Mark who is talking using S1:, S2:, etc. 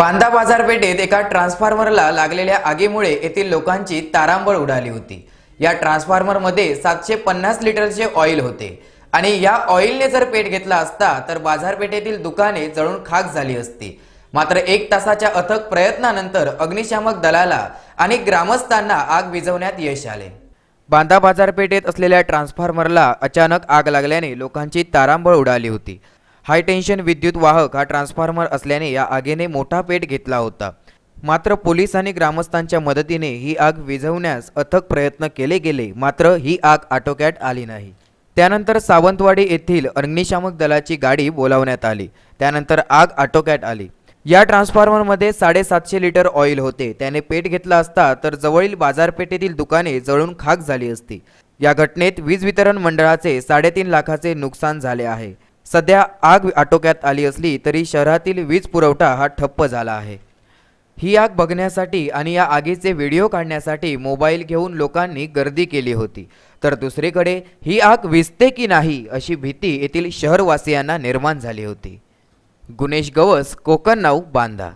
S1: बांदा बाजारपेठेत एका ट्रान्सफॉर्मरला लागलेल्या आगीमुळे येथील लोकांची तारांबळ उडाली होती या ट्रान्सफॉर्मरमध्ये सातशे पन्नास लिटरचे ऑइल होते आणि या ऑइलने जर पेट घेतला असता तर बाजारपेठेतील दुकाने जळून खाक झाली असती मात्र एक तासाच्या अथक प्रयत्नानंतर अग्निशामक दलाला आणि ग्रामस्थांना आग विझवण्यात यश आले बांदा बाजारपेठेत असलेल्या ट्रान्सफॉर्मरला अचानक आग लागल्याने लोकांची तारांबळ उडाली होती हाय टेन्शन विद्युत वाहक हा ट्रान्सफॉर्मर असल्याने या आगीने मोठा पेट घेतला होता मात्र पोलीस आणि ग्रामस्थांच्या मदतीने ही आग विझवण्यास अथक प्रयत्न केले गेले मात्र ही आग आटोक्यात आली नाही त्यानंतर सावंतवाडी येथील अग्निशामक दलाची गाडी बोलावण्यात आली त्यानंतर आग आटोक्यात आली या ट्रान्सफॉर्मरमध्ये साडेसातशे लिटर ऑइल होते त्याने पेट घेतला असता तर जवळील बाजारपेठेतील दुकाने जळून खाक झाली असती या घटनेत वीज वितरण मंडळाचे साडेतीन लाखाचे नुकसान झाले आहे सध्या आग आटोक्यात आली असली तरी शहरातील वीज पुरवठा हा ठप्प झाला आहे ही आग बघण्यासाठी आणि या आगीचे व्हिडिओ काढण्यासाठी मोबाईल घेऊन लोकांनी गर्दी केली होती तर दुसरीकडे ही आग विजते की नाही अशी भीती येथील शहरवासियांना निर्माण झाली होती गुणेश गवस कोकण नाऊ बांधा